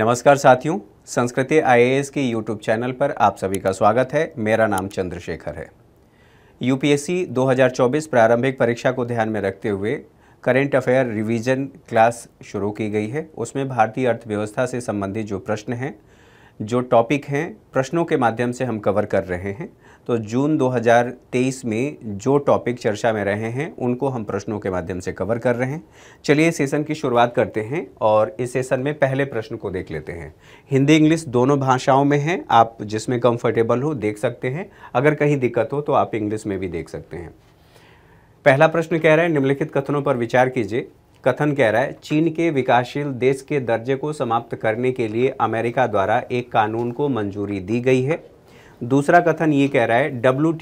नमस्कार साथियों संस्कृति आईएएस के यूट्यूब चैनल पर आप सभी का स्वागत है मेरा नाम चंद्रशेखर है यूपीएससी 2024 प्रारंभिक परीक्षा को ध्यान में रखते हुए करेंट अफेयर रिवीजन क्लास शुरू की गई है उसमें भारतीय अर्थव्यवस्था से संबंधित जो प्रश्न हैं जो टॉपिक हैं प्रश्नों के माध्यम से हम कवर कर रहे हैं तो जून 2023 में जो टॉपिक चर्चा में रहे हैं उनको हम प्रश्नों के माध्यम से कवर कर रहे हैं चलिए सेशन की शुरुआत करते हैं और इस सेशन में पहले प्रश्न को देख लेते हैं हिंदी इंग्लिश दोनों भाषाओं में हैं आप जिसमें कंफर्टेबल हो देख सकते हैं अगर कहीं दिक्कत हो तो आप इंग्लिश में भी देख सकते हैं पहला प्रश्न कह रहा है निम्नलिखित कथनों पर विचार कीजिए कथन कह रहा है चीन के विकासशील देश के दर्जे को समाप्त करने के लिए अमेरिका द्वारा एक कानून को मंजूरी दी गई है दूसरा कथन ये कह रहा है डब्ल्यू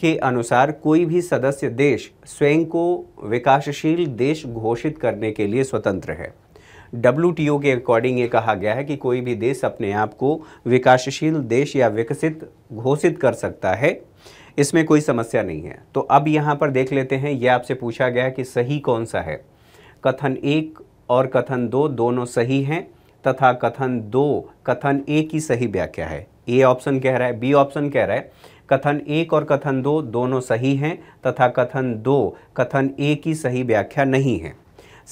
के अनुसार कोई भी सदस्य देश स्वयं को विकासशील देश घोषित करने के लिए स्वतंत्र है डब्ल्यू के अकॉर्डिंग ये कहा गया है कि कोई भी देश अपने आप को विकासशील देश या विकसित घोषित कर सकता है इसमें कोई समस्या नहीं है तो अब यहाँ पर देख लेते हैं यह आपसे पूछा गया कि सही कौन सा है कथन एक और कथन दो दोनों सही हैं तथा कथन दो कथन एक की सही व्याख्या है ए ऑप्शन कह रहा है बी ऑप्शन कह रहा है कथन एक और कथन दो दोनों सही हैं तथा कथन दो कथन ए की सही व्याख्या नहीं है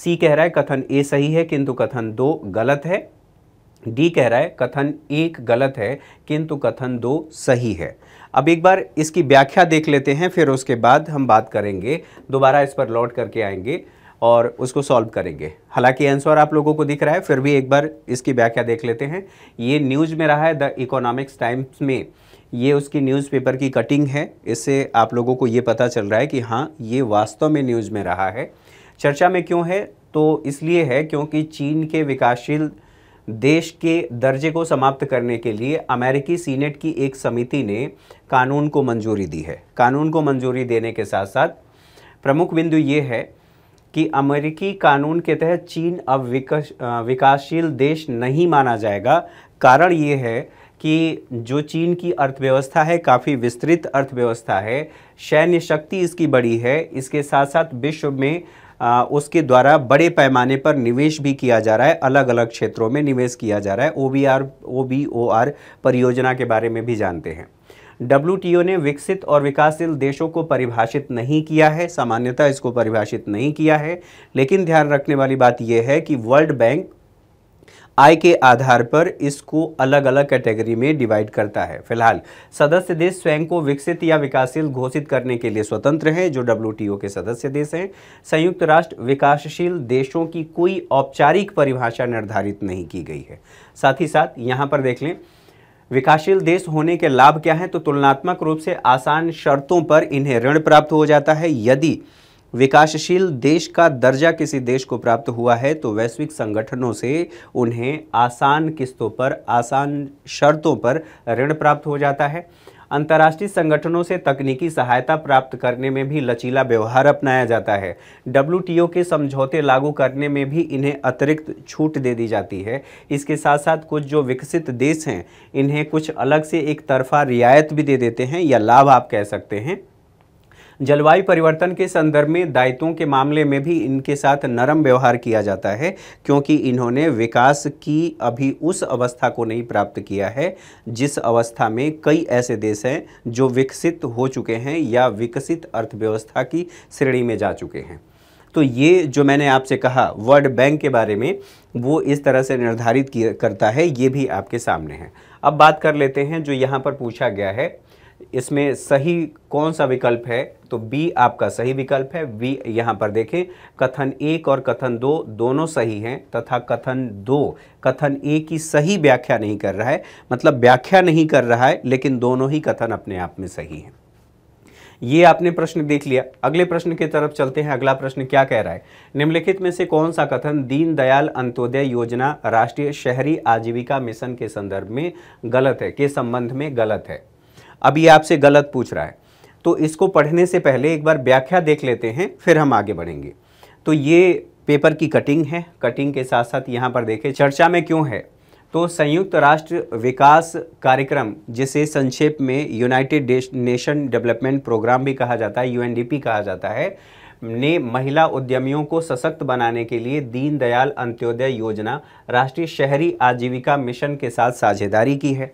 सी कह रहा है कथन ए सही है किंतु कथन दो गलत है डी कह रहा है कथन एक गलत है किंतु कथन दो सही है अब एक बार इसकी व्याख्या देख लेते हैं फिर उसके बाद हम बात करेंगे दोबारा इस पर लौट करके आएंगे और उसको सॉल्व करेंगे हालांकि आंसर आप लोगों को दिख रहा है फिर भी एक बार इसकी व्याख्या देख लेते हैं ये न्यूज़ में रहा है द इकोनॉमिक्स टाइम्स में ये उसकी न्यूज़पेपर की कटिंग है इससे आप लोगों को ये पता चल रहा है कि हाँ ये वास्तव में न्यूज़ में रहा है चर्चा में क्यों है तो इसलिए है क्योंकि चीन के विकासशील देश के दर्जे को समाप्त करने के लिए अमेरिकी सीनेट की एक समिति ने कानून को मंजूरी दी है कानून को मंजूरी देने के साथ साथ प्रमुख बिंदु ये है कि अमेरिकी कानून के तहत चीन अब विकस विकासशील देश नहीं माना जाएगा कारण ये है कि जो चीन की अर्थव्यवस्था है काफ़ी विस्तृत अर्थव्यवस्था है सैन्य शक्ति इसकी बड़ी है इसके साथ साथ विश्व में आ, उसके द्वारा बड़े पैमाने पर निवेश भी किया जा रहा है अलग अलग क्षेत्रों में निवेश किया जा रहा है O B R O B O R परियोजना के बारे में भी जानते हैं डब्ल्यू ने विकसित और विकासशील देशों को परिभाषित नहीं किया है सामान्यतः इसको परिभाषित नहीं किया है लेकिन ध्यान रखने वाली बात यह है कि वर्ल्ड बैंक आय के आधार पर इसको अलग अलग कैटेगरी में डिवाइड करता है फिलहाल सदस्य देश स्वयं को विकसित या विकासशील घोषित करने के लिए स्वतंत्र हैं जो डब्ल्यू के सदस्य देश हैं संयुक्त राष्ट्र विकासशील देशों की कोई औपचारिक परिभाषा निर्धारित नहीं की गई है साथ ही साथ यहाँ पर देख लें विकासशील देश होने के लाभ क्या हैं तो तुलनात्मक रूप से आसान शर्तों पर इन्हें ऋण प्राप्त हो जाता है यदि विकासशील देश का दर्जा किसी देश को प्राप्त हुआ है तो वैश्विक संगठनों से उन्हें आसान किस्तों पर आसान शर्तों पर ऋण प्राप्त हो जाता है अंतर्राष्ट्रीय संगठनों से तकनीकी सहायता प्राप्त करने में भी लचीला व्यवहार अपनाया जाता है डब्ल्यू के समझौते लागू करने में भी इन्हें अतिरिक्त छूट दे दी जाती है इसके साथ साथ कुछ जो विकसित देश हैं इन्हें कुछ अलग से एक तरफा रियायत भी दे देते हैं या लाभ आप कह सकते हैं जलवायु परिवर्तन के संदर्भ में दायित्वों के मामले में भी इनके साथ नरम व्यवहार किया जाता है क्योंकि इन्होंने विकास की अभी उस अवस्था को नहीं प्राप्त किया है जिस अवस्था में कई ऐसे देश हैं जो विकसित हो चुके हैं या विकसित अर्थव्यवस्था की श्रेणी में जा चुके हैं तो ये जो मैंने आपसे कहा वर्ल्ड बैंक के बारे में वो इस तरह से निर्धारित करता है ये भी आपके सामने है अब बात कर लेते हैं जो यहाँ पर पूछा गया है इसमें सही कौन सा विकल्प है तो बी आपका सही विकल्प है बी यहाँ पर देखें कथन एक और कथन दो दोनों सही हैं तथा कथन दो कथन ए की सही व्याख्या नहीं कर रहा है मतलब व्याख्या नहीं कर रहा है लेकिन दोनों ही कथन अपने आप में सही हैं ये आपने प्रश्न देख लिया अगले प्रश्न की तरफ चलते हैं अगला प्रश्न क्या कह रहा है निम्नलिखित में से कौन सा कथन दीनदयाल अंत्योदय योजना राष्ट्रीय शहरी आजीविका मिशन के संदर्भ में गलत है के संबंध में गलत है अब ये आपसे गलत पूछ रहा है तो इसको पढ़ने से पहले एक बार व्याख्या देख लेते हैं फिर हम आगे बढ़ेंगे तो ये पेपर की कटिंग है कटिंग के साथ साथ यहाँ पर देखें चर्चा में क्यों है तो संयुक्त राष्ट्र विकास कार्यक्रम जिसे संक्षेप में यूनाइटेड नेशन डेवलपमेंट प्रोग्राम भी कहा जाता है यूएनडीपी कहा जाता है ने महिला उद्यमियों को सशक्त बनाने के लिए दीनदयाल अंत्योदय योजना राष्ट्रीय शहरी आजीविका मिशन के साथ साझेदारी की है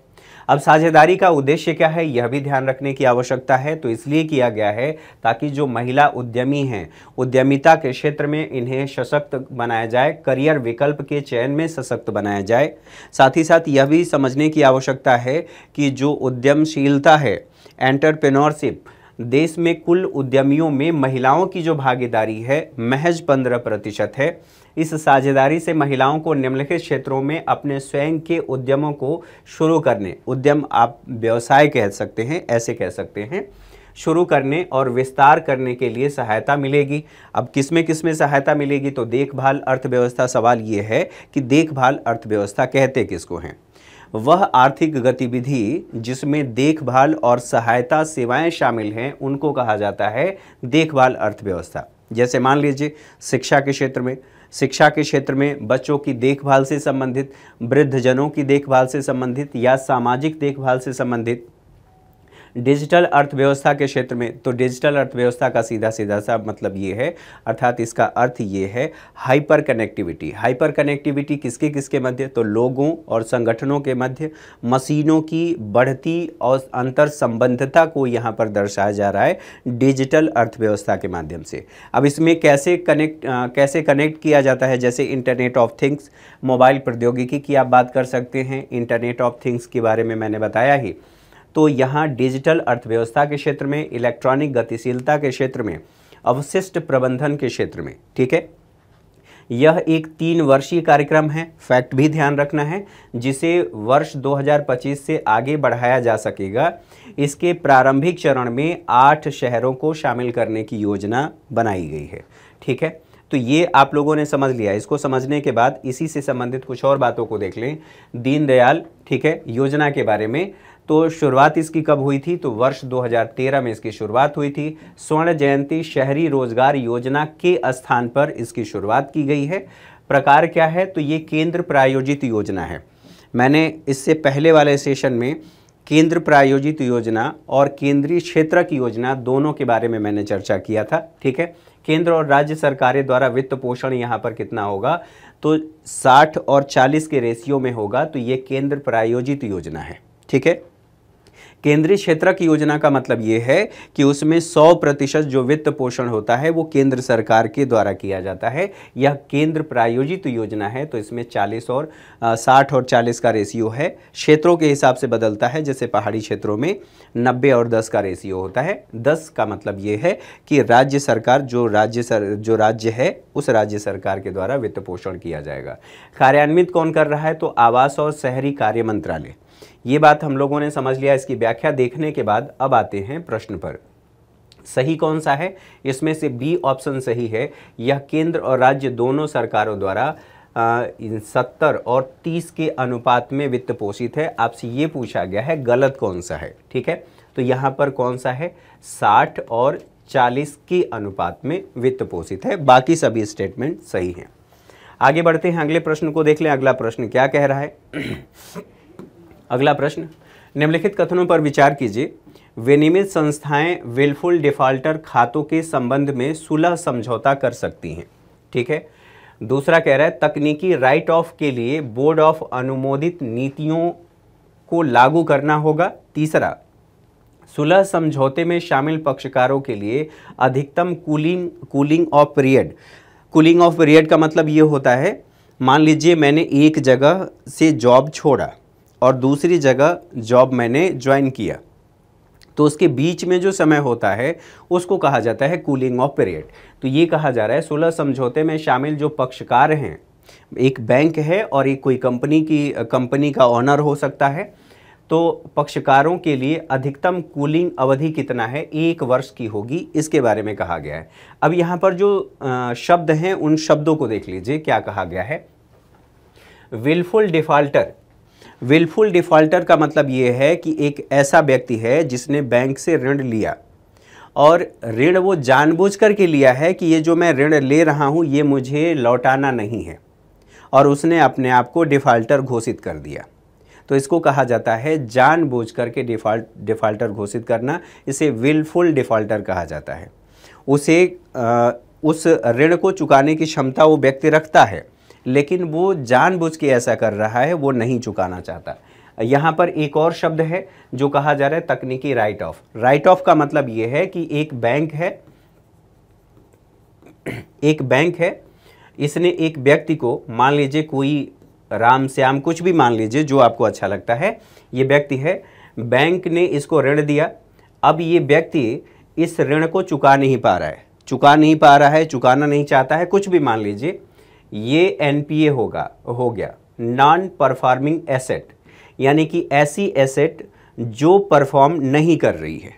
अब साझेदारी का उद्देश्य क्या है यह भी ध्यान रखने की आवश्यकता है तो इसलिए किया गया है ताकि जो महिला उद्यमी हैं उद्यमिता के क्षेत्र में इन्हें सशक्त बनाया जाए करियर विकल्प के चयन में सशक्त बनाया जाए साथ ही साथ यह भी समझने की आवश्यकता है कि जो उद्यमशीलता है एंटरप्रेन्योरशिप देश में कुल उद्यमियों में महिलाओं की जो भागीदारी है महज पंद्रह प्रतिशत है इस साझेदारी से महिलाओं को निम्नलिखित क्षेत्रों में अपने स्वयं के उद्यमों को शुरू करने उद्यम आप व्यवसाय कह सकते हैं ऐसे कह सकते हैं शुरू करने और विस्तार करने के लिए सहायता मिलेगी अब किसमें किसमें सहायता मिलेगी तो देखभाल अर्थव्यवस्था सवाल ये है कि देखभाल अर्थव्यवस्था कहते किसको हैं वह आर्थिक गतिविधि जिसमें देखभाल और सहायता सेवाएं शामिल हैं उनको कहा जाता है देखभाल अर्थव्यवस्था जैसे मान लीजिए शिक्षा के क्षेत्र में शिक्षा के क्षेत्र में बच्चों की देखभाल से संबंधित वृद्धजनों की देखभाल से संबंधित या सामाजिक देखभाल से संबंधित डिजिटल अर्थव्यवस्था के क्षेत्र में तो डिजिटल अर्थव्यवस्था का सीधा सीधा सा मतलब ये है अर्थात इसका अर्थ ये है हाइपर कनेक्टिविटी हाइपर कनेक्टिविटी किसके किसके मध्य तो लोगों और संगठनों के मध्य मशीनों की बढ़ती और अंतर संबंधता को यहाँ पर दर्शाया जा रहा है डिजिटल अर्थव्यवस्था के माध्यम से अब इसमें कैसे कनेक्ट कैसे कनेक्ट किया जाता है जैसे इंटरनेट ऑफ थिंग्स मोबाइल प्रौद्योगिकी की आप बात कर सकते हैं इंटरनेट ऑफ थिंग्स के बारे में मैंने बताया ही तो यहाँ डिजिटल अर्थव्यवस्था के क्षेत्र में इलेक्ट्रॉनिक गतिशीलता के क्षेत्र में अवशिष्ट प्रबंधन के क्षेत्र में ठीक है यह एक तीन वर्षीय कार्यक्रम है फैक्ट भी ध्यान रखना है जिसे वर्ष 2025 से आगे बढ़ाया जा सकेगा इसके प्रारंभिक चरण में आठ शहरों को शामिल करने की योजना बनाई गई है ठीक है तो ये आप लोगों ने समझ लिया इसको समझने के बाद इसी से संबंधित कुछ और बातों को देख लें दीनदयाल ठीक है योजना के बारे में तो शुरुआत इसकी कब हुई थी तो वर्ष 2013 में इसकी शुरुआत हुई थी स्वर्ण जयंती शहरी रोजगार योजना के स्थान पर इसकी शुरुआत की गई है प्रकार क्या है तो ये केंद्र प्रायोजित योजना है मैंने इससे पहले वाले सेशन में केंद्र प्रायोजित योजना और केंद्रीय क्षेत्र की योजना दोनों के बारे में मैंने चर्चा किया था ठीक है केंद्र और राज्य सरकारें द्वारा वित्त पोषण यहाँ पर कितना होगा तो 60 और 40 के रेशियो में होगा तो ये केंद्र प्रायोजित योजना है ठीक है केंद्रीय क्षेत्र की योजना का मतलब ये है कि उसमें 100 प्रतिशत जो वित्त पोषण होता है वो केंद्र सरकार के द्वारा किया जाता है यह केंद्र प्रायोजित तो योजना है तो इसमें 40 और साठ और 40 का रेशियो है क्षेत्रों के हिसाब से बदलता है जैसे पहाड़ी क्षेत्रों में नब्बे और दस का रेशियो होता है दस का मतलब ये है कि राज्य सरकार जो राज्य सर जो राज्य है उस राज्य सरकार के द्वारा वित्त पोषण किया जाएगा कार्यान्वित कौन कर रहा है तो आवास और शहरी कार्य मंत्रालय ये बात हम लोगों ने समझ लिया इसकी व्याख्या देखने के बाद अब आते हैं प्रश्न पर सही कौन सा है इसमें से बी ऑप्शन सही है यह केंद्र और राज्य दोनों सरकारों द्वारा सत्तर और तीस के अनुपात में वित्त पोषित है आपसे ये पूछा गया है गलत कौन सा है ठीक है तो यहाँ पर कौन सा है साठ और चालीस के अनुपात में वित्त पोषित है बाकी सभी स्टेटमेंट सही हैं आगे बढ़ते हैं अगले प्रश्न को देख लें अगला प्रश्न क्या कह रहा है अगला प्रश्न निम्नलिखित कथनों पर विचार कीजिए विनियमित संस्थाएं विलफुल डिफॉल्टर खातों के संबंध में सुलह समझौता कर सकती हैं ठीक है दूसरा कह रहा है तकनीकी राइट ऑफ के लिए बोर्ड ऑफ अनुमोदित नीतियों को लागू करना होगा तीसरा सुलह समझौते में शामिल पक्षकारों के लिए अधिकतम cooling cooling off period cooling off period का मतलब ये होता है मान लीजिए मैंने एक जगह से जॉब छोड़ा और दूसरी जगह जॉब मैंने ज्वाइन किया तो उसके बीच में जो समय होता है उसको कहा जाता है कूलिंग ऑफ पीरियड तो ये कहा जा रहा है सोलह समझौते में शामिल जो पक्षकार हैं एक बैंक है और एक कोई कंपनी की कंपनी का ऑनर हो सकता है तो पक्षकारों के लिए अधिकतम कूलिंग अवधि कितना है एक वर्ष की होगी इसके बारे में कहा गया है अब यहाँ पर जो शब्द हैं उन शब्दों को देख लीजिए क्या कहा गया है विलफुल डिफ़ाल्टर विलफुल डिफ़ॉल्टर का मतलब ये है कि एक ऐसा व्यक्ति है जिसने बैंक से ऋण लिया और ऋण वो जानबूझ करके लिया है कि ये जो मैं ऋण ले रहा हूँ ये मुझे लौटाना नहीं है और उसने अपने आप को डिफ़ाल्टर घोषित कर दिया तो इसको कहा जाता है जानबूझ करके डिफ़ॉल्ट डिफ़ाल्टर घोषित करना इसे विलफुल डिफ़ॉल्टर कहा जाता है उसे आ, उस ऋण को चुकाने की क्षमता वो व्यक्ति रखता है लेकिन वो जानबूझ के ऐसा कर रहा है वो नहीं चुकाना चाहता यहाँ पर एक और शब्द है जो कहा जा रहा है तकनीकी राइट ऑफ राइट ऑफ का मतलब ये है कि एक बैंक है एक बैंक है इसने एक व्यक्ति को मान लीजिए कोई राम श्याम कुछ भी मान लीजिए जो आपको अच्छा लगता है ये व्यक्ति है बैंक ने इसको ऋण दिया अब ये व्यक्ति इस ऋण को चुका नहीं पा रहा है चुका नहीं पा रहा है चुकाना नहीं चाहता है कुछ भी मान लीजिए ये एनपीए होगा हो गया नॉन परफॉर्मिंग एसेट यानी कि ऐसी एसेट जो परफॉर्म नहीं कर रही है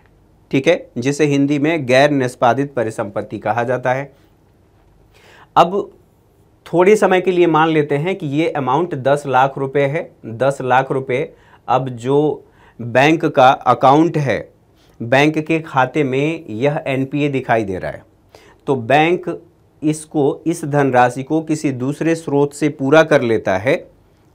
ठीक है जिसे हिंदी में गैर निष्पादित परिसंपत्ति कहा जाता है अब थोड़े समय के लिए मान लेते हैं कि ये अमाउंट दस लाख रुपए है दस लाख रुपए अब जो बैंक का अकाउंट है बैंक के खाते में यह एनपीए दिखाई दे रहा है तो बैंक इसको इस धनराशि को किसी दूसरे स्रोत से पूरा कर लेता है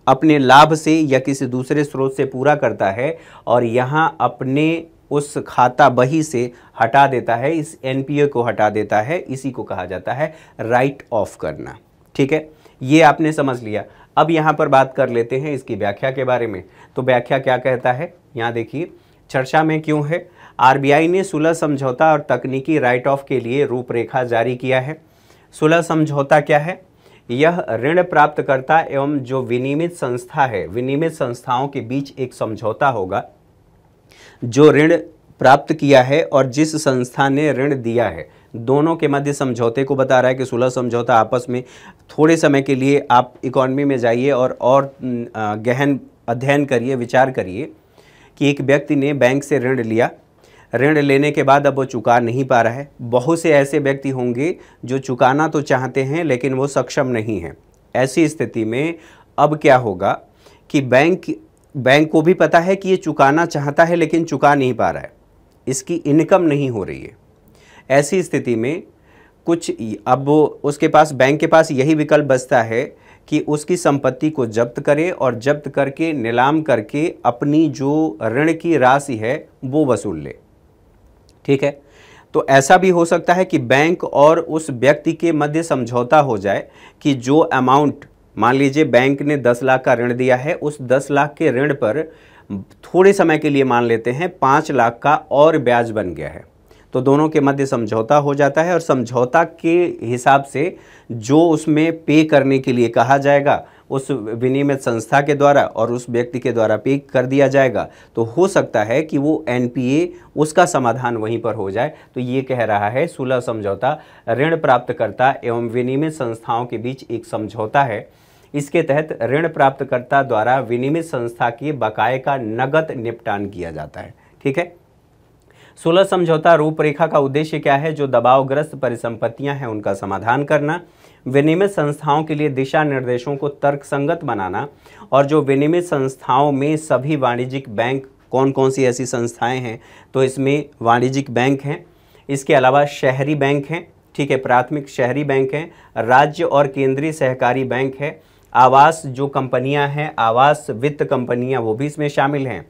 अपने लाभ से या किसी दूसरे स्रोत से पूरा करता है और यहाँ अपने उस खाता बही से हटा देता है इस एनपीए को हटा देता है इसी को कहा जाता है राइट ऑफ करना ठीक है ये आपने समझ लिया अब यहाँ पर बात कर लेते हैं इसकी व्याख्या के बारे में तो व्याख्या क्या कहता है यहाँ देखिए चर्चा में क्यों है आरबीआई ने सुलह समझौता और तकनीकी राइट ऑफ के लिए रूपरेखा जारी किया है सुलह समझौता क्या है यह ऋण प्राप्तकर्ता एवं जो विनियमित संस्था है विनियमित संस्थाओं के बीच एक समझौता होगा जो ऋण प्राप्त किया है और जिस संस्था ने ऋण दिया है दोनों के मध्य समझौते को बता रहा है कि सुलह समझौता आपस में थोड़े समय के लिए आप इकोनॉमी में जाइए और और अं, गहन अध्ययन करिए विचार करिए कि एक व्यक्ति ने बैंक से ऋण लिया ऋण लेने के बाद अब वो चुका नहीं पा रहा है बहुत से ऐसे व्यक्ति होंगे जो चुकाना तो चाहते हैं लेकिन वो सक्षम नहीं है ऐसी स्थिति में अब क्या होगा कि बैंक बैंक को भी पता है कि ये चुकाना चाहता है लेकिन चुका नहीं पा रहा है इसकी इनकम नहीं हो रही है ऐसी स्थिति में कुछ अब उसके पास बैंक के पास यही विकल्प बचता है कि उसकी संपत्ति को जब्त करे और जब्त करके नीलाम करके अपनी जो ऋण की राशि है वो वसूल ले ठीक है तो ऐसा भी हो सकता है कि बैंक और उस व्यक्ति के मध्य समझौता हो जाए कि जो अमाउंट मान लीजिए बैंक ने दस लाख का ऋण दिया है उस दस लाख के ऋण पर थोड़े समय के लिए मान लेते हैं पाँच लाख का और ब्याज बन गया है तो दोनों के मध्य समझौता हो जाता है और समझौता के हिसाब से जो उसमें पे करने के लिए कहा जाएगा उस विनियमित संस्था के द्वारा और उस व्यक्ति के द्वारा पे कर दिया जाएगा तो हो सकता है कि वो एनपीए उसका समाधान वहीं पर हो जाए तो ये कह रहा है सुलह समझौता ऋण प्राप्तकर्ता एवं विनियमित संस्थाओं के बीच एक समझौता है इसके तहत ऋण प्राप्तकर्ता द्वारा विनियमित संस्था के बकाए का नगद निपटान किया जाता है ठीक है सुलह समझौता रूपरेखा का उद्देश्य क्या है जो दबावग्रस्त परिसंपत्तियां हैं उनका समाधान करना विनिमय संस्थाओं के लिए दिशा निर्देशों को तर्कसंगत बनाना और जो विनिमय संस्थाओं में सभी वाणिज्यिक बैंक कौन कौन सी ऐसी संस्थाएं हैं तो इसमें वाणिज्यिक बैंक हैं इसके अलावा शहरी बैंक हैं ठीक है प्राथमिक शहरी बैंक हैं राज्य और केंद्रीय सहकारी बैंक है आवास जो कंपनियां हैं आवास वित्त कंपनियां वो भी इसमें शामिल हैं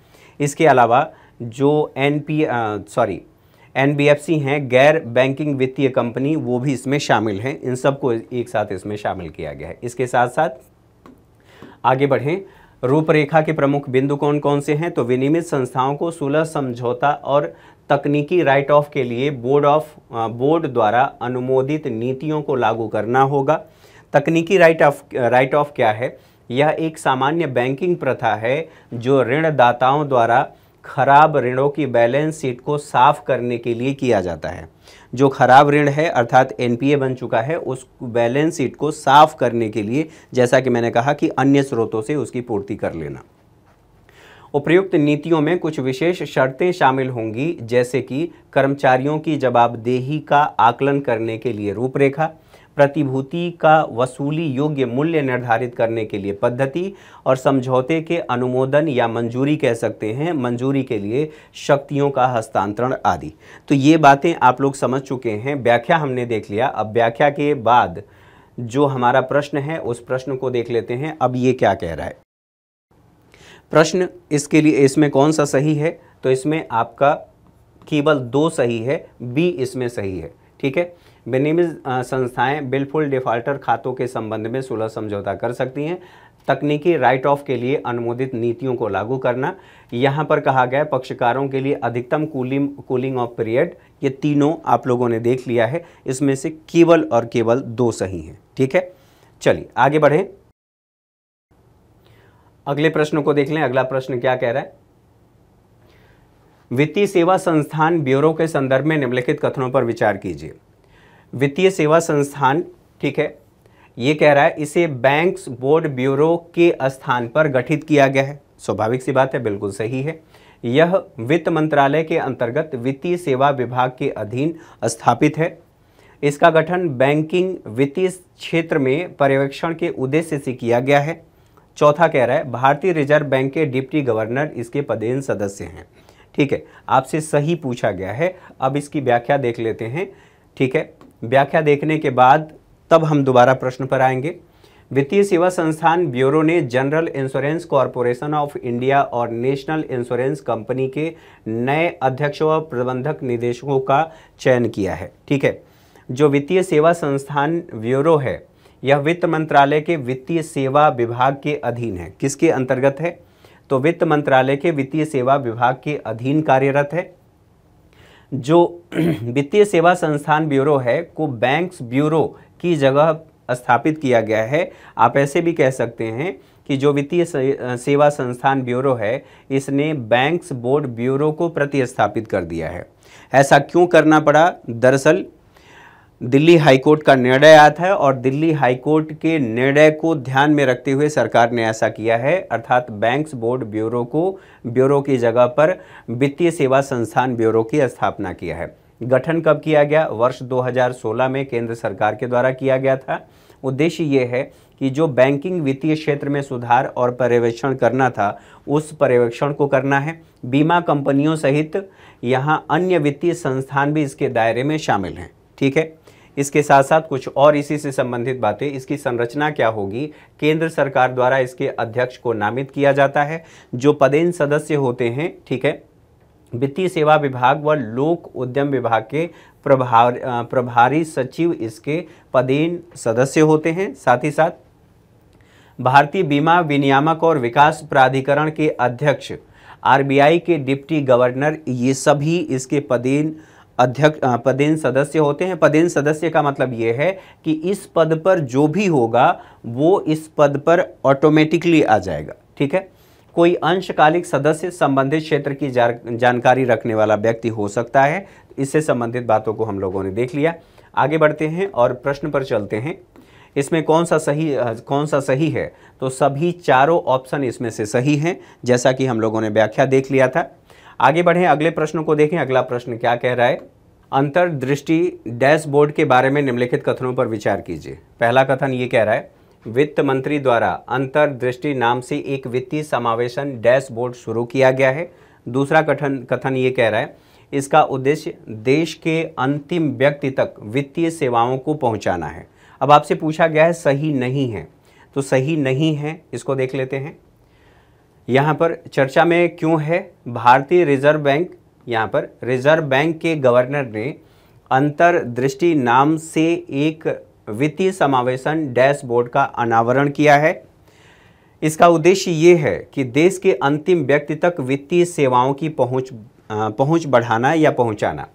इसके अलावा जो एन पी सॉरी एनबीएफसी हैं गैर बैंकिंग वित्तीय कंपनी वो भी इसमें शामिल हैं इन सबको एक साथ इसमें शामिल किया गया है इसके साथ साथ आगे बढ़ें रूपरेखा के प्रमुख बिंदु कौन कौन से हैं तो विनियमित संस्थाओं को सुलह समझौता और तकनीकी राइट ऑफ के लिए बोर्ड ऑफ बोर्ड द्वारा अनुमोदित नीतियों को लागू करना होगा तकनीकी राइट ऑफ राइट ऑफ क्या है यह एक सामान्य बैंकिंग प्रथा है जो ऋणदाताओं द्वारा खराब ऋणों की बैलेंस शीट को साफ करने के लिए किया जाता है जो खराब ऋण है अर्थात एनपीए बन चुका है उस बैलेंस शीट को साफ करने के लिए जैसा कि मैंने कहा कि अन्य स्रोतों से उसकी पूर्ति कर लेना उपयुक्त नीतियों में कुछ विशेष शर्तें शामिल होंगी जैसे कि कर्मचारियों की जवाबदेही का आकलन करने के लिए रूपरेखा प्रतिभूति का वसूली योग्य मूल्य निर्धारित करने के लिए पद्धति और समझौते के अनुमोदन या मंजूरी कह सकते हैं मंजूरी के लिए शक्तियों का हस्तांतरण आदि तो ये बातें आप लोग समझ चुके हैं व्याख्या हमने देख लिया अब व्याख्या के बाद जो हमारा प्रश्न है उस प्रश्न को देख लेते हैं अब ये क्या कह रहा है प्रश्न इसके लिए इसमें कौन सा सही है तो इसमें आपका केवल दो सही है बी इसमें सही है ठीक है विनिमित संस्थाएं बिलफुल डिफाल्टर खातों के संबंध में सुलह समझौता कर सकती हैं तकनीकी राइट ऑफ के लिए अनुमोदित नीतियों को लागू करना यहाँ पर कहा गया पक्षकारों के लिए अधिकतम कूलिंग कूलिंग ऑफ पीरियड ये तीनों आप लोगों ने देख लिया है इसमें से केवल और केवल दो सही हैं ठीक है चलिए आगे बढ़ें अगले प्रश्न को देख लें अगला प्रश्न क्या कह रहा है वित्तीय सेवा संस्थान ब्यूरो के संदर्भ में निम्नलिखित कथनों पर विचार कीजिए वित्तीय सेवा संस्थान ठीक है ये कह रहा है इसे बैंक्स बोर्ड ब्यूरो के स्थान पर गठित किया गया है स्वाभाविक सी बात है बिल्कुल सही है यह वित्त मंत्रालय के अंतर्गत वित्तीय सेवा विभाग के अधीन स्थापित है इसका गठन बैंकिंग वित्तीय क्षेत्र में पर्यवेक्षण के उद्देश्य से किया गया है चौथा कह रहा है भारतीय रिजर्व बैंक के डिप्टी गवर्नर इसके पदेन सदस्य हैं ठीक है आपसे सही पूछा गया है अब इसकी व्याख्या देख लेते हैं ठीक है व्याख्या देखने के बाद तब हम दोबारा प्रश्न पर आएंगे वित्तीय सेवा संस्थान ब्यूरो ने general insurance corporation of India और नेशनल इंश्योरेंस कंपनी के नए अध्यक्ष व प्रबंधक निदेशकों का चयन किया है ठीक है जो वित्तीय सेवा संस्थान ब्यूरो है यह वित्त मंत्रालय के वित्तीय सेवा विभाग के अधीन है किसके अंतर्गत है तो वित्त मंत्रालय के वित्तीय सेवा विभाग के अधीन कार्यरत है जो वित्तीय सेवा संस्थान ब्यूरो है को बैंक्स ब्यूरो की जगह स्थापित किया गया है आप ऐसे भी कह सकते हैं कि जो वित्तीय सेवा संस्थान ब्यूरो है इसने बैंक्स बोर्ड ब्यूरो को प्रतिस्थापित कर दिया है ऐसा क्यों करना पड़ा दरअसल दिल्ली हाईकोर्ट का निर्णय आया था और दिल्ली हाईकोर्ट के निर्णय को ध्यान में रखते हुए सरकार ने ऐसा किया है अर्थात बैंक्स बोर्ड ब्यूरो को ब्यूरो की जगह पर वित्तीय सेवा संस्थान ब्यूरो की स्थापना किया है गठन कब किया गया वर्ष 2016 में केंद्र सरकार के द्वारा किया गया था उद्देश्य ये है कि जो बैंकिंग वित्तीय क्षेत्र में सुधार और पर्यवेक्षण करना था उस पर्यवेक्षण को करना है बीमा कंपनियों सहित यहाँ अन्य वित्तीय संस्थान भी इसके दायरे में शामिल हैं ठीक है इसके साथ साथ कुछ और इसी से संबंधित बातें इसकी संरचना क्या होगी केंद्र सरकार द्वारा इसके अध्यक्ष को नामित किया जाता है जो पदेन सदस्य होते हैं ठीक है वित्तीय सेवा विभाग व लोक उद्यम विभाग के प्रभार प्रभारी सचिव इसके पदेन सदस्य होते हैं साथ ही साथ भारतीय बीमा विनियामक और विकास प्राधिकरण के अध्यक्ष आरबीआई के डिप्टी गवर्नर ये सभी इसके पदेन अध्यक्ष पदेन सदस्य होते हैं पदेन सदस्य का मतलब ये है कि इस पद पर जो भी होगा वो इस पद पर ऑटोमेटिकली आ जाएगा ठीक है कोई अंशकालिक सदस्य संबंधित क्षेत्र की जानकारी रखने वाला व्यक्ति हो सकता है इससे संबंधित बातों को हम लोगों ने देख लिया आगे बढ़ते हैं और प्रश्न पर चलते हैं इसमें कौन सा सही कौन सा सही है तो सभी चारों ऑप्शन इसमें से सही हैं जैसा कि हम लोगों ने व्याख्या देख लिया था आगे बढ़ें अगले प्रश्न को देखें अगला प्रश्न क्या कह रहा है अंतर्दृष्टि डैशबोर्ड के बारे में निम्नलिखित कथनों पर विचार कीजिए पहला कथन ये कह रहा है वित्त मंत्री द्वारा अंतर्दृष्टि नाम से एक वित्तीय समावेशन डैशबोर्ड शुरू किया गया है दूसरा कथन कथन ये कह रहा है इसका उद्देश्य देश के अंतिम व्यक्ति तक वित्तीय सेवाओं को पहुंचाना है अब आपसे पूछा गया है सही नहीं है तो सही नहीं है इसको देख लेते हैं यहाँ पर चर्चा में क्यों है भारतीय रिजर्व बैंक यहाँ पर रिजर्व बैंक के गवर्नर ने अंतरदृष्टि नाम से एक वित्तीय समावेशन डैशबोर्ड का अनावरण किया है इसका उद्देश्य ये है कि देश के अंतिम व्यक्ति तक वित्तीय सेवाओं की पहुंच पहुंच बढ़ाना या पहुंचाना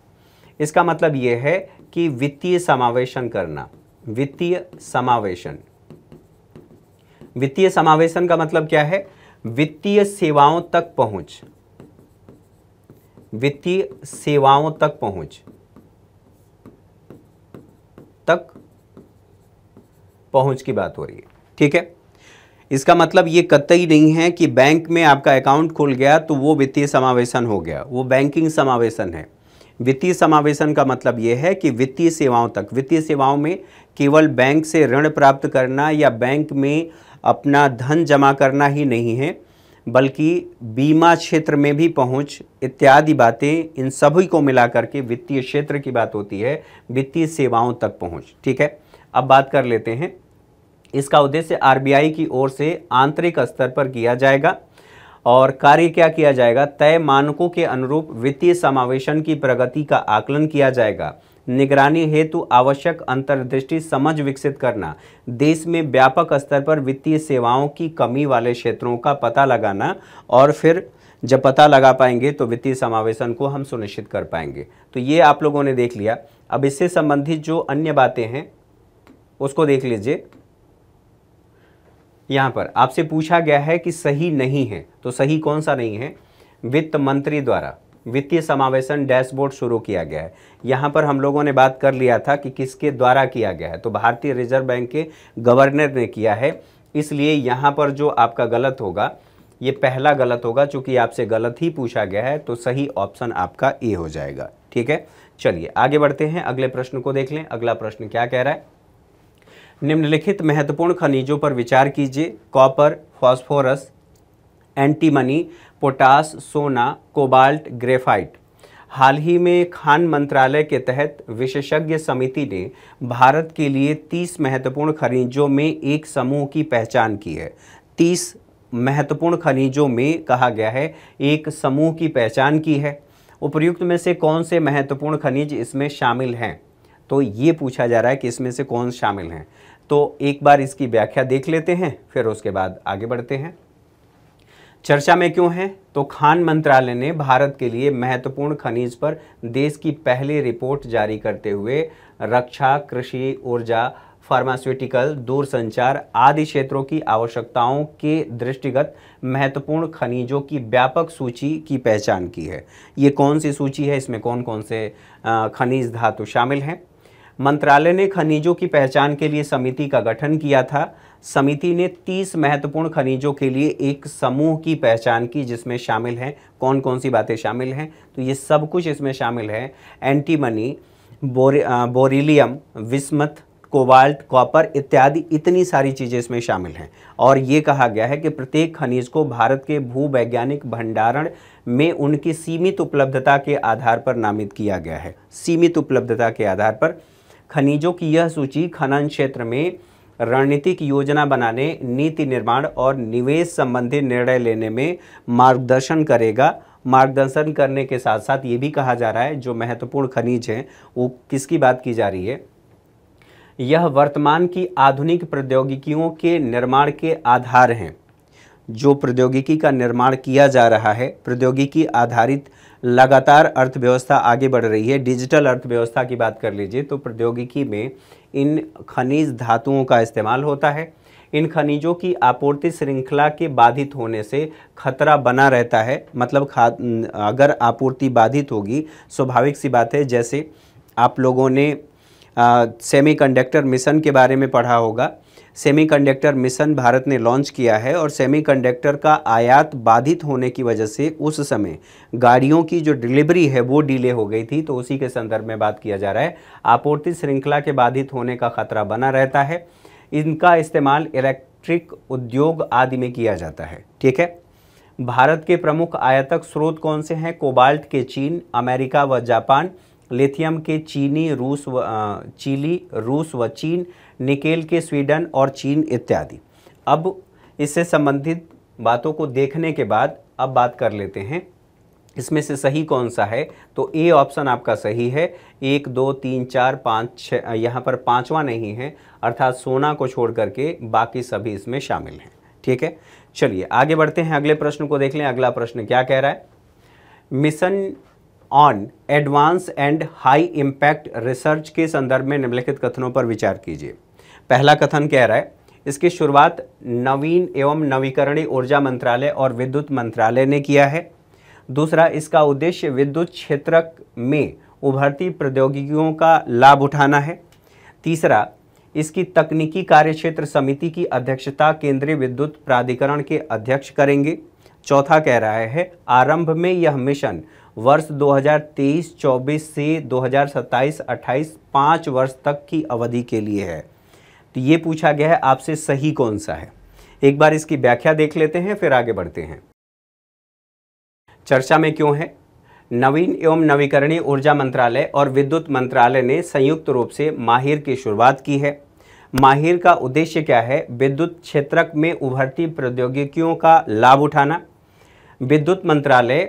इसका मतलब ये है कि वित्तीय समावेशन करना वित्तीय समावेशन वित्तीय समावेशन का मतलब क्या है वित्तीय सेवाओं तक पहुंच वित्तीय सेवाओं तक पहुंच तक पहुंच की बात हो रही है ठीक है इसका मतलब ये कतई नहीं है कि बैंक में आपका अकाउंट खुल गया तो वो वित्तीय समावेशन हो गया वो बैंकिंग समावेशन है वित्तीय समावेशन का मतलब ये है कि वित्तीय सेवाओं तक वित्तीय सेवाओं में केवल बैंक से ऋण प्राप्त करना या बैंक में अपना धन जमा करना ही नहीं है बल्कि बीमा क्षेत्र में भी पहुंच इत्यादि बातें इन सभी को मिला करके वित्तीय क्षेत्र की बात होती है वित्तीय सेवाओं तक पहुंच ठीक है अब बात कर लेते हैं इसका उद्देश्य आरबीआई की ओर से आंतरिक स्तर पर किया जाएगा और कार्य क्या किया जाएगा तय मानकों के अनुरूप वित्तीय समावेशन की प्रगति का आकलन किया जाएगा निगरानी हेतु आवश्यक अंतर्दृष्टि समझ विकसित करना देश में व्यापक स्तर पर वित्तीय सेवाओं की कमी वाले क्षेत्रों का पता लगाना और फिर जब पता लगा पाएंगे तो वित्तीय समावेशन को हम सुनिश्चित कर पाएंगे तो ये आप लोगों ने देख लिया अब इससे संबंधित जो अन्य बातें हैं उसको देख लीजिए यहाँ पर आपसे पूछा गया है कि सही नहीं है तो सही कौन सा नहीं है वित्त मंत्री द्वारा वित्तीय समावेशन डैशबोर्ड शुरू किया गया है यहाँ पर हम लोगों ने बात कर लिया था कि किसके द्वारा किया गया है तो भारतीय रिजर्व बैंक के गवर्नर ने किया है इसलिए यहाँ पर जो आपका गलत होगा ये पहला गलत होगा चूँकि आपसे गलत ही पूछा गया है तो सही ऑप्शन आपका ए हो जाएगा ठीक है चलिए आगे बढ़ते हैं अगले प्रश्न को देख लें अगला प्रश्न क्या कह रहा है निम्नलिखित महत्वपूर्ण खनिजों पर विचार कीजिए कॉपर फॉस्फोरस एंटीमनी पोटास सोना कोबाल्ट ग्रेफाइट हाल ही में खान मंत्रालय के तहत विशेषज्ञ समिति ने भारत के लिए 30 महत्वपूर्ण खनिजों में एक समूह की पहचान की है 30 महत्वपूर्ण खनिजों में कहा गया है एक समूह की पहचान की है उपयुक्त में से कौन से महत्वपूर्ण खनिज इसमें शामिल हैं तो ये पूछा जा रहा है कि इसमें से कौन शामिल हैं तो एक बार इसकी व्याख्या देख लेते हैं फिर उसके बाद आगे बढ़ते हैं चर्चा में क्यों है तो खान मंत्रालय ने भारत के लिए महत्वपूर्ण खनिज पर देश की पहली रिपोर्ट जारी करते हुए रक्षा कृषि ऊर्जा फार्मास्यूटिकल दूरसंचार आदि क्षेत्रों की आवश्यकताओं के दृष्टिगत महत्वपूर्ण खनिजों की व्यापक सूची की पहचान की है ये कौन सी सूची है इसमें कौन कौन से खनिज धातु शामिल हैं मंत्रालय ने खनिजों की पहचान के लिए समिति का गठन किया था समिति ने 30 महत्वपूर्ण खनिजों के लिए एक समूह की पहचान की जिसमें शामिल हैं कौन कौन सी बातें शामिल हैं तो ये सब कुछ इसमें शामिल है एंटीमनी बोरे बोरीलियम विस्मत कोबाल्ट कॉपर इत्यादि इतनी सारी चीज़ें इसमें शामिल हैं और ये कहा गया है कि प्रत्येक खनिज को भारत के भूवैज्ञानिक भंडारण में उनकी सीमित उपलब्धता के आधार पर नामित किया गया है सीमित उपलब्धता के आधार पर खनिजों की यह सूची खनन क्षेत्र में रणनीतिक योजना बनाने नीति निर्माण और निवेश संबंधी निर्णय लेने में मार्गदर्शन करेगा मार्गदर्शन करने के साथ साथ ये भी कहा जा रहा है जो महत्वपूर्ण खनिज हैं वो किसकी बात की जा रही है यह वर्तमान की आधुनिक प्रौद्योगिकियों के निर्माण के आधार हैं जो प्रौद्योगिकी का निर्माण किया जा रहा है प्रौद्योगिकी आधारित लगातार अर्थव्यवस्था आगे बढ़ रही है डिजिटल अर्थव्यवस्था की बात कर लीजिए तो प्रौद्योगिकी में इन खनिज धातुओं का इस्तेमाल होता है इन खनिजों की आपूर्ति श्रृंखला के बाधित होने से खतरा बना रहता है मतलब खा अगर आपूर्ति बाधित होगी स्वाभाविक सी बात है जैसे आप लोगों ने सेमीकंडक्टर मिशन के बारे में पढ़ा होगा सेमीकंडक्टर मिशन भारत ने लॉन्च किया है और सेमीकंडक्टर का आयात बाधित होने की वजह से उस समय गाड़ियों की जो डिलीवरी है वो डिले हो गई थी तो उसी के संदर्भ में बात किया जा रहा है आपूर्ति श्रृंखला के बाधित होने का खतरा बना रहता है इनका इस्तेमाल इलेक्ट्रिक उद्योग आदि में किया जाता है ठीक है भारत के प्रमुख आयातक स्रोत कौन से हैं कोबाल्ट के चीन अमेरिका व जापान लिथियम के चीनी रूस व चीली रूस व चीन निकेल के स्वीडन और चीन इत्यादि अब इससे संबंधित बातों को देखने के बाद अब बात कर लेते हैं इसमें से सही कौन सा है तो ए ऑप्शन आपका सही है एक दो तीन चार पाँच छः यहाँ पर पाँचवा नहीं है अर्थात सोना को छोड़ करके बाकी सभी इसमें शामिल हैं ठीक है चलिए आगे बढ़ते हैं अगले प्रश्न को देख लें अगला प्रश्न क्या कह रहा है mission on advance and high impact research के संदर्भ में निम्नलिखित कथनों पर विचार कीजिए पहला कथन कह रहा है इसकी शुरुआत नवीन एवं नवीकरणीय ऊर्जा मंत्रालय और विद्युत मंत्रालय ने किया है दूसरा इसका उद्देश्य विद्युत क्षेत्र में उभरती प्रौद्योगिकियों का लाभ उठाना है तीसरा इसकी तकनीकी कार्यक्षेत्र समिति की अध्यक्षता केंद्रीय विद्युत प्राधिकरण के अध्यक्ष करेंगे चौथा कह रहा है आरंभ में यह मिशन वर्ष 2023-24 से 2027-28 पाँच वर्ष तक की अवधि के लिए है तो ये पूछा गया है आपसे सही कौन सा है एक बार इसकी व्याख्या देख लेते हैं फिर आगे बढ़ते हैं चर्चा में क्यों है नवीन एवं नवीकरणीय ऊर्जा मंत्रालय और विद्युत मंत्रालय ने संयुक्त रूप से माहिर की शुरुआत की है माहिर का उद्देश्य क्या है विद्युत क्षेत्रक में उभरती प्रौद्योगिकियों का लाभ उठाना विद्युत मंत्रालय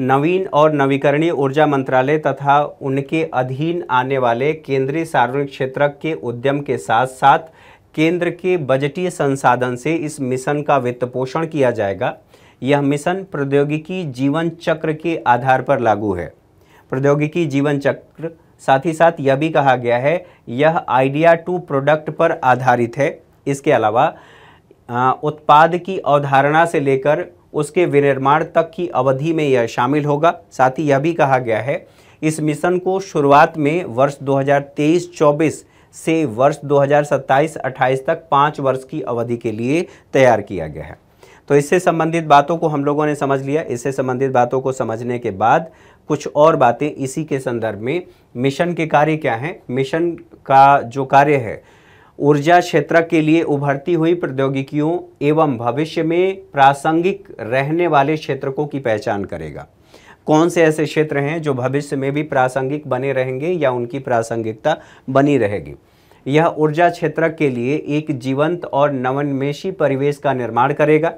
नवीन और नवीकरणीय ऊर्जा मंत्रालय तथा उनके अधीन आने वाले केंद्रीय सार्वजनिक क्षेत्र के उद्यम के साथ साथ केंद्र के बजटीय संसाधन से इस मिशन का वित्त पोषण किया जाएगा यह मिशन प्रौद्योगिकी जीवन चक्र के आधार पर लागू है प्रौद्योगिकी जीवन चक्र साथ ही साथ यह भी कहा गया है यह आइडिया टू प्रोडक्ट पर आधारित है इसके अलावा उत्पाद की अवधारणा से लेकर उसके विनिर्माण तक की अवधि में यह शामिल होगा साथ ही यह भी कहा गया है इस मिशन को शुरुआत में वर्ष 2023-24 से वर्ष 2027-28 तक पाँच वर्ष की अवधि के लिए तैयार किया गया है तो इससे संबंधित बातों को हम लोगों ने समझ लिया इससे संबंधित बातों को समझने के बाद कुछ और बातें इसी के संदर्भ में मिशन के कार्य क्या हैं मिशन का जो कार्य है ऊर्जा क्षेत्र के लिए उभरती हुई प्रौद्योगिकियों एवं भविष्य में प्रासंगिक रहने वाले क्षेत्रों की पहचान करेगा कौन से ऐसे क्षेत्र हैं जो भविष्य में भी प्रासंगिक बने रहेंगे या उनकी प्रासंगिकता बनी रहेगी यह ऊर्जा क्षेत्र के लिए एक जीवंत और नवन्मेषी परिवेश का निर्माण करेगा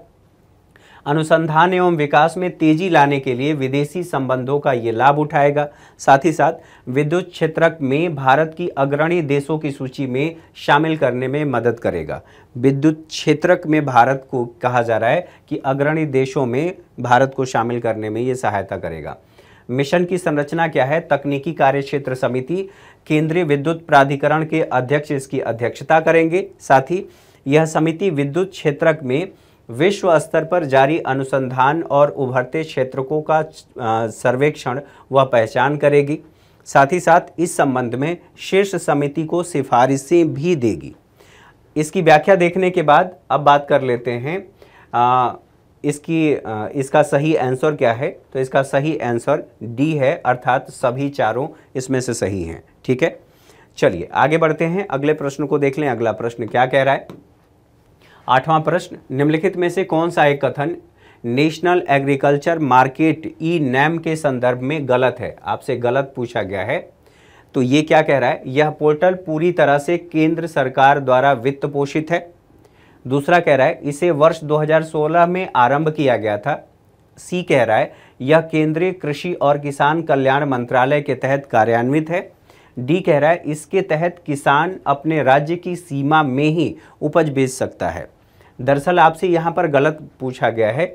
अनुसंधान एवं विकास में तेजी लाने के लिए विदेशी संबंधों का ये लाभ उठाएगा साथ ही साथ विद्युत क्षेत्रक में भारत की अग्रणी देशों की सूची में शामिल करने में मदद करेगा विद्युत क्षेत्रक में भारत को कहा जा रहा है कि अग्रणी देशों में भारत को शामिल करने में ये सहायता करेगा मिशन की संरचना क्या है तकनीकी कार्य क्षेत्र समिति केंद्रीय विद्युत प्राधिकरण के अध्यक्ष इसकी अध्यक्षता करेंगे साथ ही यह समिति विद्युत क्षेत्रक में विश्व स्तर पर जारी अनुसंधान और उभरते क्षेत्रों का सर्वेक्षण व पहचान करेगी साथ ही साथ इस संबंध में शीर्ष समिति को सिफारिशें भी देगी इसकी व्याख्या देखने के बाद अब बात कर लेते हैं आ, इसकी आ, इसका सही आंसर क्या है तो इसका सही आंसर डी है अर्थात सभी चारों इसमें से सही हैं ठीक है चलिए आगे बढ़ते हैं अगले प्रश्न को देख लें अगला प्रश्न क्या कह रहा है आठवां प्रश्न निम्नलिखित में से कौन सा एक कथन national agriculture market e NAM के संदर्भ में गलत है आपसे गलत पूछा गया है तो ये क्या कह रहा है यह पोर्टल पूरी तरह से केंद्र सरकार द्वारा वित्त पोषित है दूसरा कह रहा है इसे वर्ष 2016 में आरंभ किया गया था सी कह रहा है यह केंद्रीय कृषि और किसान कल्याण मंत्रालय के तहत कार्यान्वित है डी कह रहा है इसके तहत किसान अपने राज्य की सीमा में ही उपज बेच सकता है दरअसल आपसे यहाँ पर गलत पूछा गया है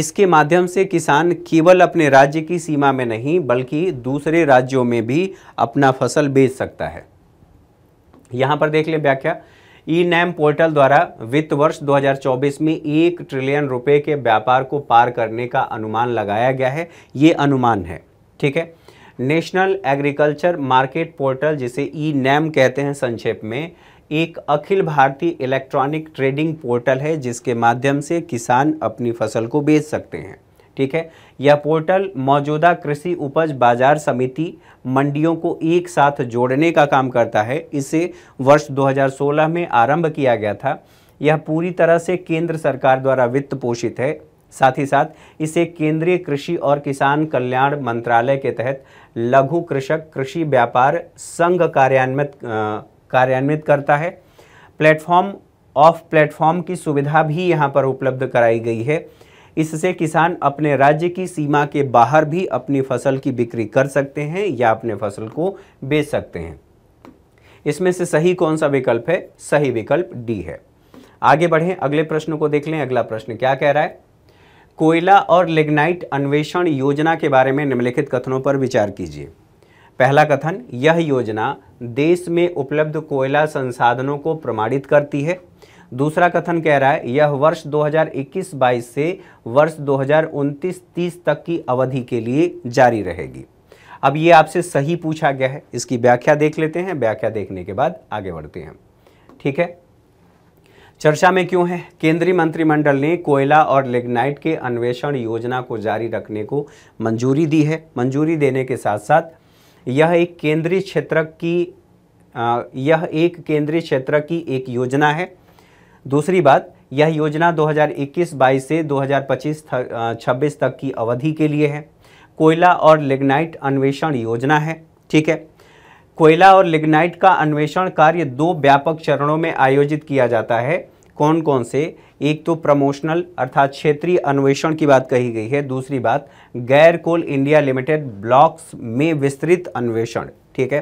इसके माध्यम से किसान केवल अपने राज्य की सीमा में नहीं बल्कि दूसरे राज्यों में भी अपना फसल बेच सकता है यहाँ पर देख ले व्याख्या ई नैम पोर्टल द्वारा वित्त वर्ष 2024 में एक ट्रिलियन रुपए के व्यापार को पार करने का अनुमान लगाया गया है ये अनुमान है ठीक है नेशनल एग्रीकल्चर मार्केट पोर्टल जिसे ई नैम कहते हैं संक्षेप में एक अखिल भारतीय इलेक्ट्रॉनिक ट्रेडिंग पोर्टल है जिसके माध्यम से किसान अपनी फसल को बेच सकते हैं ठीक है यह पोर्टल मौजूदा कृषि उपज बाजार समिति मंडियों को एक साथ जोड़ने का काम करता है इसे वर्ष 2016 में आरंभ किया गया था यह पूरी तरह से केंद्र सरकार द्वारा वित्त पोषित है साथ ही साथ इसे केंद्रीय कृषि और किसान कल्याण मंत्रालय के तहत लघु कृषक कृषि व्यापार संघ कार्यान्वित कार्यान्वित करता है प्लेटफॉर्म ऑफ प्लेटफॉर्म की सुविधा भी यहाँ पर उपलब्ध कराई गई है इससे किसान अपने राज्य की सीमा के बाहर भी अपनी फसल की बिक्री कर सकते हैं या अपने फसल को बेच सकते हैं इसमें से सही कौन सा विकल्प है सही विकल्प डी है आगे बढ़ें अगले प्रश्न को देख लें अगला प्रश्न क्या कह रहा है कोयला और लिग्नाइट अन्वेषण योजना के बारे में निम्नलिखित कथनों पर विचार कीजिए पहला कथन यह योजना देश में उपलब्ध कोयला संसाधनों को प्रमाणित करती है दूसरा कथन कह रहा है यह वर्ष 2021-22 से वर्ष 2029-30 तक की अवधि के लिए जारी रहेगी अब ये आपसे सही पूछा गया है इसकी व्याख्या देख लेते हैं व्याख्या देखने के बाद आगे बढ़ते हैं ठीक है चर्चा में क्यों है केंद्रीय मंत्रिमंडल ने कोयला और लेग्नाइट के अन्वेषण योजना को जारी रखने को मंजूरी दी है मंजूरी देने के साथ साथ यह एक केंद्रीय क्षेत्र की यह एक केंद्रीय क्षेत्र की एक योजना है दूसरी बात यह योजना 2021-22 से 2025-26 तक की अवधि के लिए है कोयला और लिग्नाइट अन्वेषण योजना है ठीक है कोयला और लिग्नाइट का अन्वेषण कार्य दो व्यापक चरणों में आयोजित किया जाता है कौन कौन से एक तो प्रमोशनल अर्थात क्षेत्रीय अन्वेषण की बात कही गई है दूसरी बात गैर कोल इंडिया लिमिटेड ब्लॉक्स में विस्तृत अन्वेषण ठीक है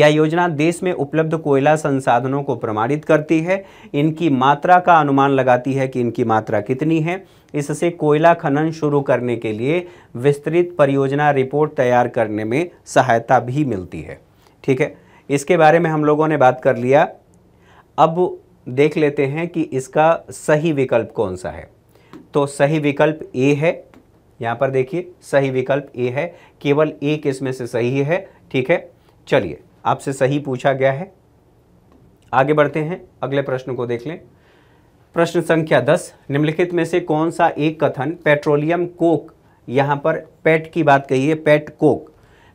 यह योजना देश में उपलब्ध कोयला संसाधनों को प्रमाणित करती है इनकी मात्रा का अनुमान लगाती है कि इनकी मात्रा कितनी है इससे कोयला खनन शुरू करने के लिए विस्तृत परियोजना रिपोर्ट तैयार करने में सहायता भी मिलती है ठीक है इसके बारे में हम लोगों ने बात कर लिया अब देख लेते हैं कि इसका सही विकल्प कौन सा है तो सही विकल्प ए है यहाँ पर देखिए सही विकल्प ए है केवल एक इसमें से सही है ठीक है चलिए आपसे सही पूछा गया है आगे बढ़ते हैं अगले प्रश्न को देख लें प्रश्न संख्या दस निम्नलिखित में से कौन सा एक कथन पेट्रोलियम कोक यहाँ पर पेट की बात कही है पेट कोक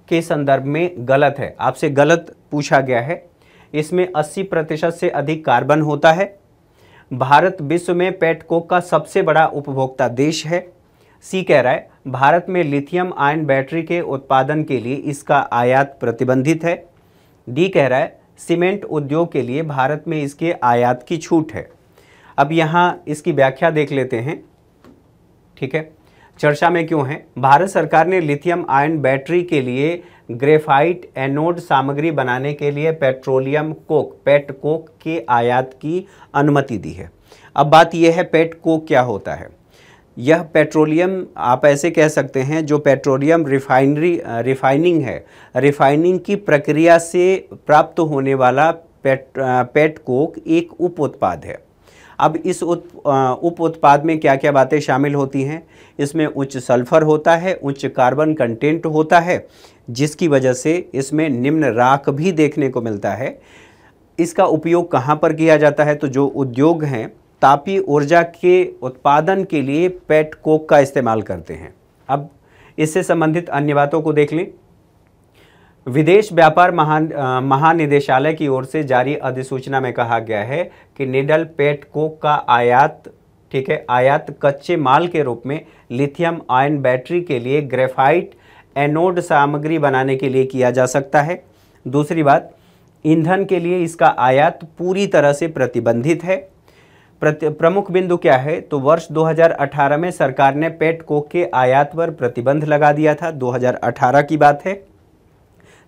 के संदर्भ में गलत है आपसे गलत पूछा गया है इसमें 80 प्रतिशत से अधिक कार्बन होता है भारत विश्व में पेटकोक का सबसे बड़ा उपभोक्ता देश है सी कह रहा है भारत में लिथियम आयन बैटरी के उत्पादन के लिए इसका आयात प्रतिबंधित है डी कह रहा है सीमेंट उद्योग के लिए भारत में इसके आयात की छूट है अब यहाँ इसकी व्याख्या देख लेते हैं ठीक है चर्चा में क्यों है भारत सरकार ने लिथियम आयन बैटरी के लिए ग्रेफाइट एनोड सामग्री बनाने के लिए पेट्रोलियम कोक पेट कोक के आयात की अनुमति दी है अब बात यह है पेट कोक क्या होता है यह पेट्रोलियम आप ऐसे कह सकते हैं जो पेट्रोलियम रिफाइनरी रिफाइनिंग है रिफाइनिंग की प्रक्रिया से प्राप्त होने वाला पेट पेट कोक एक उप उत्पाद है अब इस उप उत्पाद में क्या क्या बातें शामिल होती हैं इसमें उच्च सल्फर होता है उच्च कार्बन कंटेंट होता है जिसकी वजह से इसमें निम्न राख भी देखने को मिलता है इसका उपयोग कहाँ पर किया जाता है तो जो उद्योग हैं तापी ऊर्जा के उत्पादन के लिए पेट कोक का इस्तेमाल करते हैं अब इससे संबंधित अन्य बातों को देख लें विदेश व्यापार महान महानिदेशालय की ओर से जारी अधिसूचना में कहा गया है कि निडल पेट कोक का आयात ठीक है आयात कच्चे माल के रूप में लिथियम आयन बैटरी के लिए ग्रेफाइट एनोड सामग्री बनाने के लिए किया जा सकता है दूसरी बात ईंधन के लिए इसका आयात पूरी तरह से प्रतिबंधित है प्रमुख बिंदु क्या है तो वर्ष 2018 में सरकार ने पेट कोक के आयात पर प्रतिबंध लगा दिया था 2018 की बात है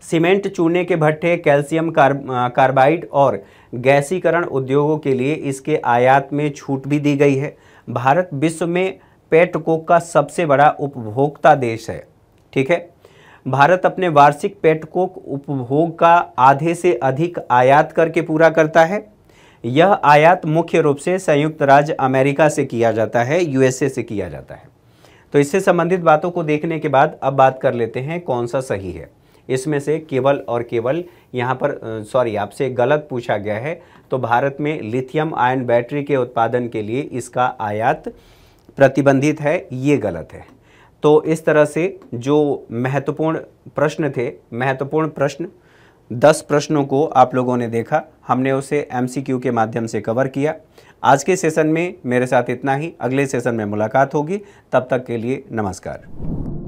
सीमेंट चूने के भट्टे कैल्शियम कार्बाइड और गैसीकरण उद्योगों के लिए इसके आयात में छूट भी दी गई है भारत विश्व में कोक का सबसे बड़ा उपभोक्ता देश है ठीक है भारत अपने वार्षिक कोक उपभोग का आधे से अधिक आयात करके पूरा करता है यह आयात मुख्य रूप से संयुक्त राज्य अमेरिका से किया जाता है यूएसए से किया जाता है तो इससे संबंधित बातों को देखने के बाद अब बात कर लेते हैं कौन सा सही है इसमें से केवल और केवल यहाँ पर सॉरी आपसे गलत पूछा गया है तो भारत में लिथियम आयन बैटरी के उत्पादन के लिए इसका आयात प्रतिबंधित है ये गलत है तो इस तरह से जो महत्वपूर्ण प्रश्न थे महत्वपूर्ण प्रश्न दस प्रश्नों को आप लोगों ने देखा हमने उसे एम के माध्यम से कवर किया आज के सेशन में मेरे साथ इतना ही अगले सेशन में मुलाकात होगी तब तक के लिए नमस्कार